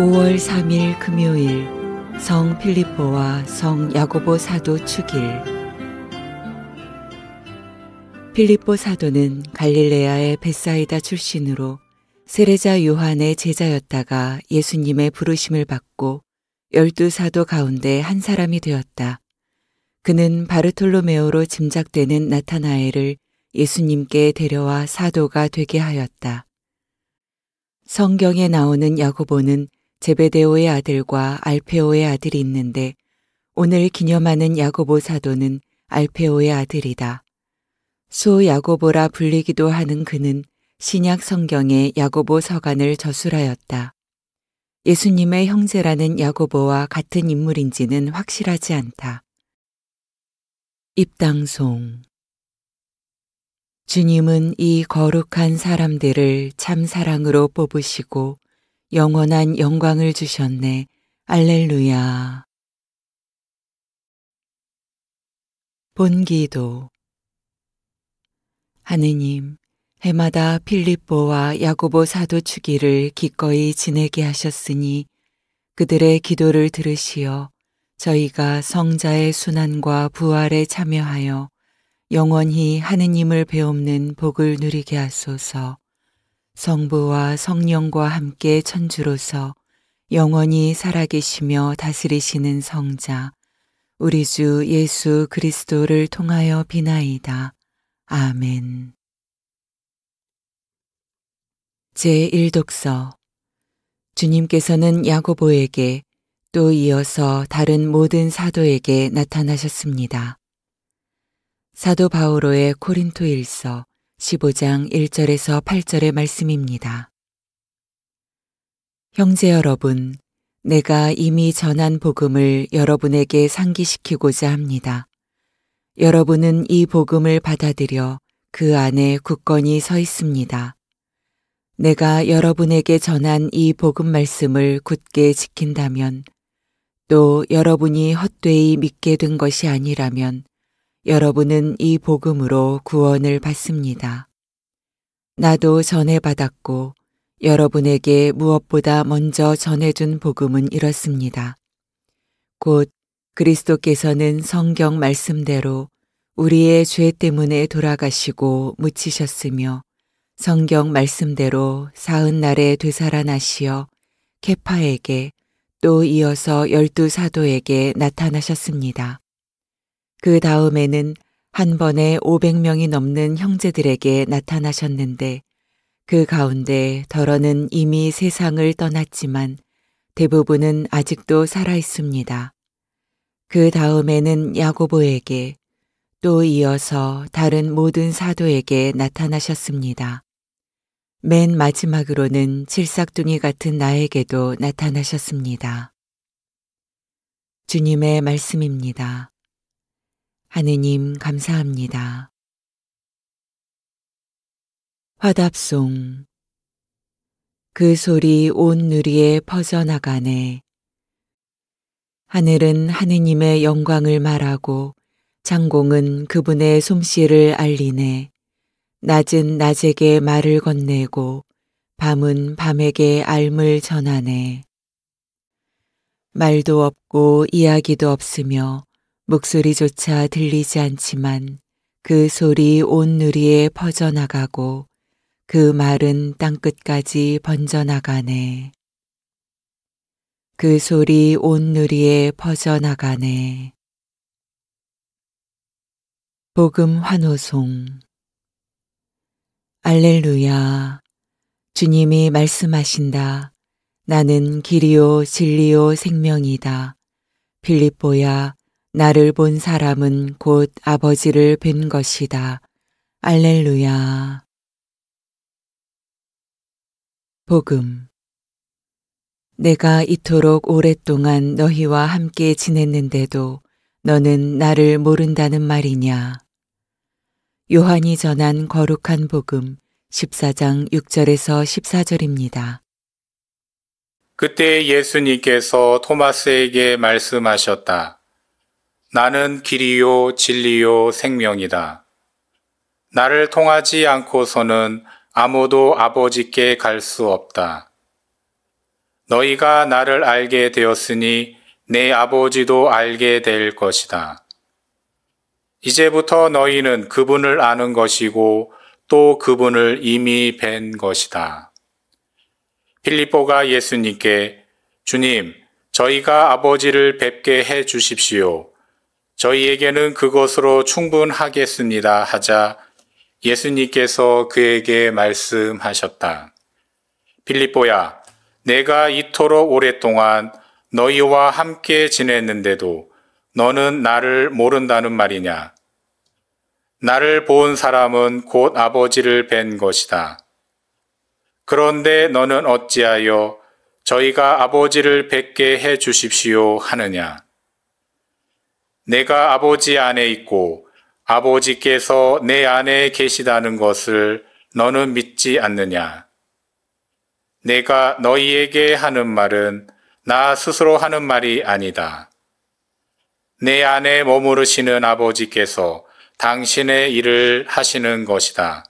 5월 3일 금요일 성 필리포와 성 야고보 사도 축일 필리포 사도는 갈릴레아의 벳사이다 출신으로 세례자 요한의 제자였다가 예수님의 부르심을 받고 열두 사도 가운데 한 사람이 되었다. 그는 바르톨로메오로 짐작되는 나타나엘을 예수님께 데려와 사도가 되게 하였다. 성경에 나오는 야고보는 제베데오의 아들과 알페오의 아들이 있는데 오늘 기념하는 야고보 사도는 알페오의 아들이다. 소 야고보라 불리기도 하는 그는 신약 성경의 야고보 서간을 저술하였다. 예수님의 형제라는 야고보와 같은 인물인지는 확실하지 않다. 입당송 주님은 이 거룩한 사람들을 참 사랑으로 뽑으시고 영원한 영광을 주셨네. 알렐루야. 본기도 하느님, 해마다 필립보와 야고보 사도 축기를 기꺼이 지내게 하셨으니 그들의 기도를 들으시어 저희가 성자의 순환과 부활에 참여하여 영원히 하느님을 배옵는 복을 누리게 하소서. 성부와 성령과 함께 천주로서 영원히 살아계시며 다스리시는 성자, 우리 주 예수 그리스도를 통하여 비나이다. 아멘. 제1독서 주님께서는 야고보에게 또 이어서 다른 모든 사도에게 나타나셨습니다. 사도 바오로의 코린토일서 15장 1절에서 8절의 말씀입니다. 형제 여러분, 내가 이미 전한 복음을 여러분에게 상기시키고자 합니다. 여러분은 이 복음을 받아들여 그 안에 굳건히 서 있습니다. 내가 여러분에게 전한 이 복음 말씀을 굳게 지킨다면 또 여러분이 헛되이 믿게 된 것이 아니라면 여러분은 이 복음으로 구원을 받습니다. 나도 전해 받았고 여러분에게 무엇보다 먼저 전해준 복음은 이렇습니다. 곧 그리스도께서는 성경 말씀대로 우리의 죄 때문에 돌아가시고 묻히셨으며 성경 말씀대로 사흔날에 되살아나시어 케파에게 또 이어서 열두 사도에게 나타나셨습니다. 그 다음에는 한 번에 500명이 넘는 형제들에게 나타나셨는데 그 가운데 덜어는 이미 세상을 떠났지만 대부분은 아직도 살아 있습니다. 그 다음에는 야고보에게 또 이어서 다른 모든 사도에게 나타나셨습니다. 맨 마지막으로는 칠삭둥이 같은 나에게도 나타나셨습니다. 주님의 말씀입니다. 하느님 감사합니다. 화답송 그 소리 온 누리에 퍼져나가네. 하늘은 하느님의 영광을 말하고 장공은 그분의 솜씨를 알리네. 낮은 낮에게 말을 건네고 밤은 밤에게 알을 전하네. 말도 없고 이야기도 없으며 목소리조차 들리지 않지만 그 소리 온 누리에 퍼져나가고 그 말은 땅끝까지 번져나가네. 그 소리 온 누리에 퍼져나가네. 복음 환호송 알렐루야 주님이 말씀하신다. 나는 길이요 진리요 생명이다. 빌립보야 나를 본 사람은 곧 아버지를 뵌 것이다. 알렐루야. 복음. 내가 이토록 오랫동안 너희와 함께 지냈는데도 너는 나를 모른다는 말이냐. 요한이 전한 거룩한 복음 14장 6절에서 14절입니다. 그때 예수님께서 토마스에게 말씀하셨다. 나는 길이요, 진리요, 생명이다. 나를 통하지 않고서는 아무도 아버지께 갈 수 없다. 너희가 나를 알게 되었으니 내 아버지도 알게 될 것이다. 이제부터 너희는 그분을 아는 것이고 또 그분을 이미 뵌 것이다. 필리뽀가 예수님께 주님, 저희가 아버지를 뵙게 해 주십시오. 저희에게는 그것으로 충분하겠습니다 하자 예수님께서 그에게 말씀하셨다. 빌립보야, 내가 이토록 오랫동안 너희와 함께 지냈는데도 너는 나를 모른다는 말이냐? 나를 본 사람은 곧 아버지를 뵌 것이다. 그런데 너는 어찌하여 저희가 아버지를 뵙게 해 주십시오 하느냐? 내가 아버지 안에 있고 아버지께서 내 안에 계시다는 것을 너는 믿지 않느냐. 내가 너희에게 하는 말은 나 스스로 하는 말이 아니다. 내 안에 머무르시는 아버지께서 당신의 일을 하시는 것이다.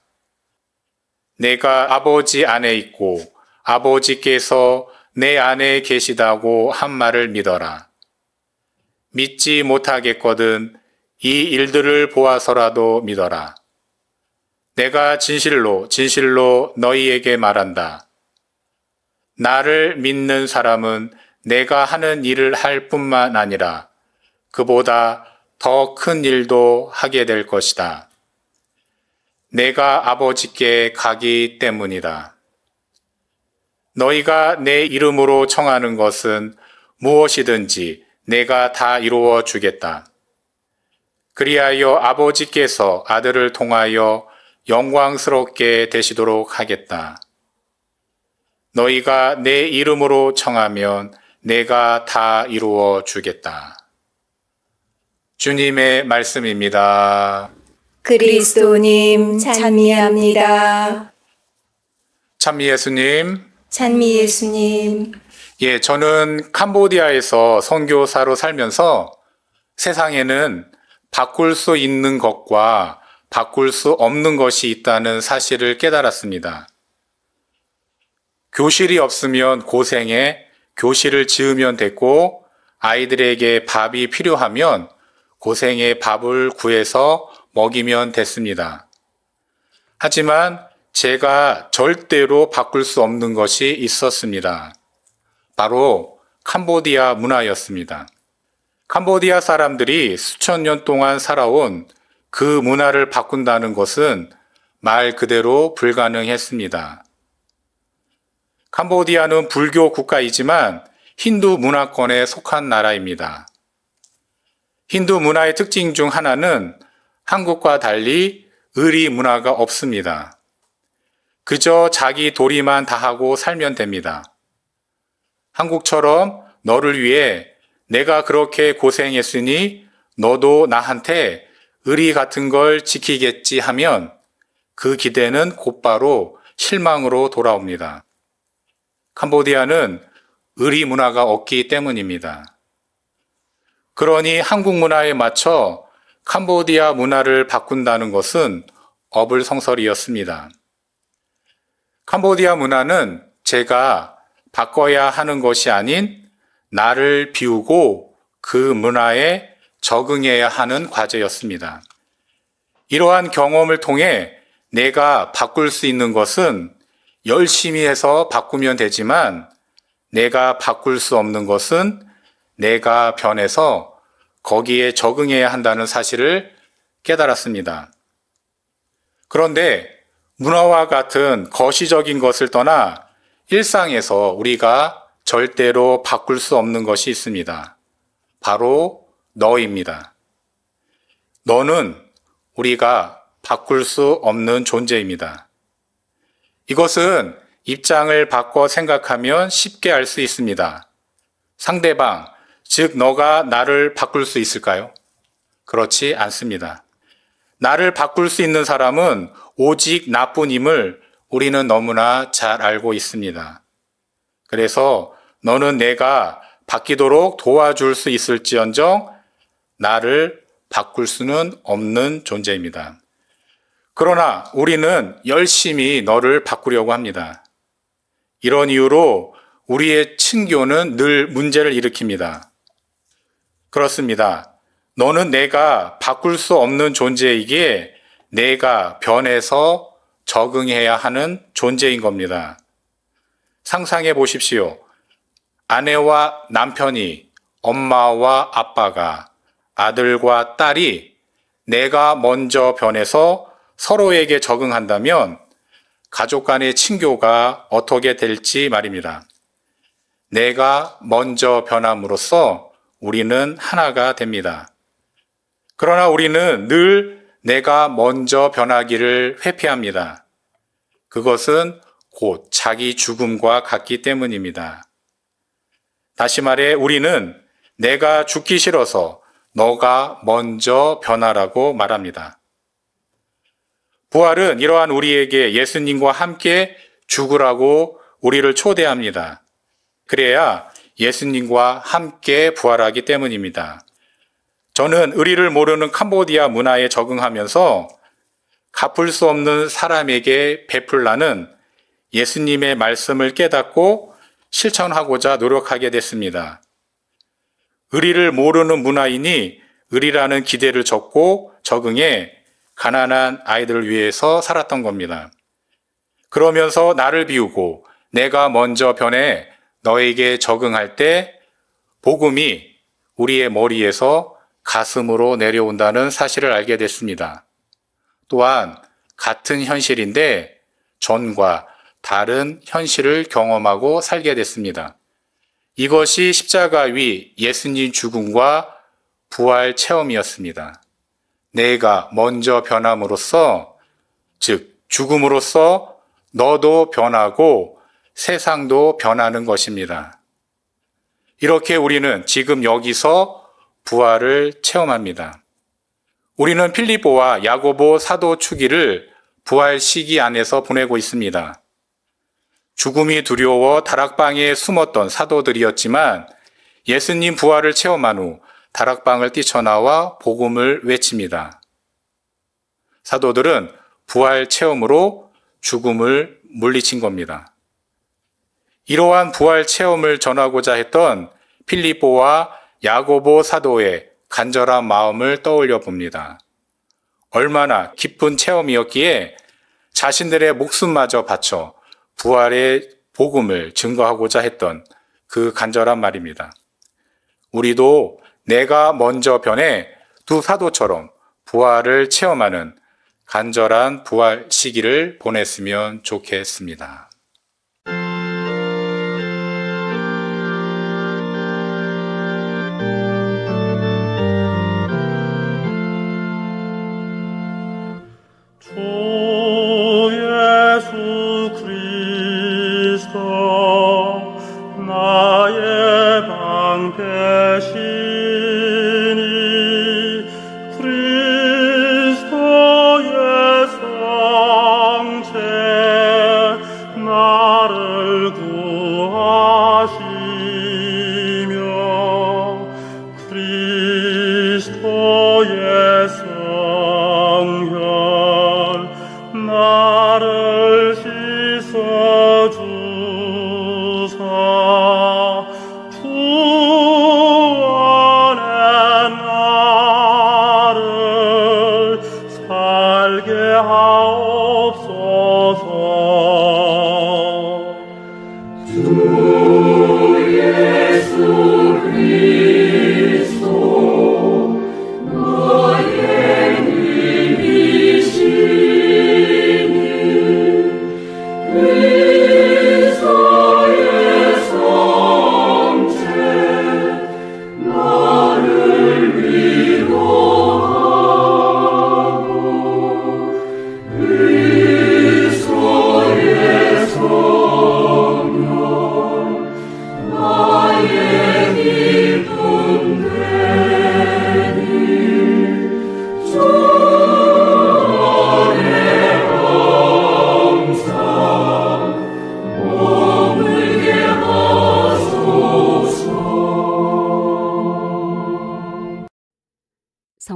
내가 아버지 안에 있고 아버지께서 내 안에 계시다고 한 말을 믿어라. 믿지 못하겠거든 이 일들을 보아서라도 믿어라. 내가 진실로 진실로 너희에게 말한다. 나를 믿는 사람은 내가 하는 일을 할 뿐만 아니라 그보다 더 큰 일도 하게 될 것이다. 내가 아버지께 가기 때문이다. 너희가 내 이름으로 청하는 것은 무엇이든지 내가 다 이루어 주겠다. 그리하여 아버지께서 아들을 통하여 영광스럽게 되시도록 하겠다. 너희가 내 이름으로 청하면 내가 다 이루어 주겠다. 주님의 말씀입니다. 그리스도님 찬미합니다. 찬미 예수님. 찬미 예수님. 예, 저는 캄보디아에서 선교사로 살면서 세상에는 바꿀 수 있는 것과 바꿀 수 없는 것이 있다는 사실을 깨달았습니다. 교실이 없으면 고생해 교실을 지으면 됐고 아이들에게 밥이 필요하면 고생해 밥을 구해서 먹이면 됐습니다. 하지만 제가 절대로 바꿀 수 없는 것이 있었습니다. 바로 캄보디아 문화였습니다. 캄보디아 사람들이 수천 년 동안 살아온 그 문화를 바꾼다는 것은 말 그대로 불가능했습니다. 캄보디아는 불교 국가이지만 힌두 문화권에 속한 나라입니다. 힌두 문화의 특징 중 하나는 한국과 달리 의리 문화가 없습니다. 그저 자기 도리만 다하고 살면 됩니다. 한국처럼 너를 위해 내가 그렇게 고생했으니 너도 나한테 의리 같은 걸 지키겠지 하면 그 기대는 곧바로 실망으로 돌아옵니다. 캄보디아는 의리 문화가 없기 때문입니다. 그러니 한국 문화에 맞춰 캄보디아 문화를 바꾼다는 것은 어불성설이었습니다. 캄보디아 문화는 제가 바꿔야 하는 것이 아닌 나를 비우고 그 문화에 적응해야 하는 과제였습니다. 이러한 경험을 통해 내가 바꿀 수 있는 것은 열심히 해서 바꾸면 되지만 내가 바꿀 수 없는 것은 내가 변해서 거기에 적응해야 한다는 사실을 깨달았습니다. 그런데 문화와 같은 거시적인 것을 떠나 일상에서 우리가 절대로 바꿀 수 없는 것이 있습니다. 바로 너입니다. 너는 우리가 바꿀 수 없는 존재입니다. 이것은 입장을 바꿔 생각하면 쉽게 알 수 있습니다. 상대방, 즉 너가 나를 바꿀 수 있을까요? 그렇지 않습니다. 나를 바꿀 수 있는 사람은 오직 나뿐임을 우리는 너무나 잘 알고 있습니다. 그래서 너는 내가 바뀌도록 도와줄 수 있을지언정 나를 바꿀 수는 없는 존재입니다. 그러나 우리는 열심히 너를 바꾸려고 합니다. 이런 이유로 우리의 친교는늘 문제를 일으킵니다. 그렇습니다. 너는 내가 바꿀 수 없는 존재이기에 내가 변해서 적응해야 하는 존재인 겁니다. 상상해 보십시오. 아내와 남편이, 엄마와 아빠가, 아들과 딸이 내가 먼저 변해서 서로에게 적응한다면 가족 간의 친교가 어떻게 될지 말입니다. 내가 먼저 변함으로써 우리는 하나가 됩니다. 그러나 우리는 늘 내가 먼저 변하기를 회피합니다. 그것은 곧 자기 죽음과 같기 때문입니다. 다시 말해 우리는 내가 죽기 싫어서 너가 먼저 변화라고 말합니다. 부활은 이러한 우리에게 예수님과 함께 죽으라고 우리를 초대합니다. 그래야 예수님과 함께 부활하기 때문입니다. 저는 의리를 모르는 캄보디아 문화에 적응하면서 갚을 수 없는 사람에게 베풀라는 예수님의 말씀을 깨닫고 실천하고자 노력하게 됐습니다. 의리를 모르는 문화인이 의리라는 기대를 적고 적응해 가난한 아이들을 위해서 살았던 겁니다. 그러면서 나를 비우고 내가 먼저 변해 너에게 적응할 때 복음이 우리의 머리에서 가슴으로 내려온다는 사실을 알게 됐습니다. 또한 같은 현실인데 전과 다른 현실을 경험하고 살게 됐습니다. 이것이 십자가 위 예수님 죽음과 부활 체험이었습니다. 내가 먼저 변함으로써, 즉, 죽음으로써 너도 변하고 세상도 변하는 것입니다. 이렇게 우리는 지금 여기서 부활을 체험합니다. 우리는 필리보와 야고보 사도 추기를 부활 시기 안에서 보내고 있습니다. 죽음이 두려워 다락방에 숨었던 사도들이었지만 예수님 부활을 체험한 후 다락방을 뛰쳐나와 복음을 외칩니다. 사도들은 부활 체험으로 죽음을 물리친 겁니다. 이러한 부활 체험을 전하고자 했던 필리보와 야고보 사도의 간절한 마음을 떠올려 봅니다. 얼마나 깊은 체험이었기에 자신들의 목숨마저 바쳐 부활의 복음을 증거하고자 했던 그 간절한 말입니다. 우리도 내가 먼저 변해 두 사도처럼 부활을 체험하는 간절한 부활 시기를 보냈으면 좋겠습니다.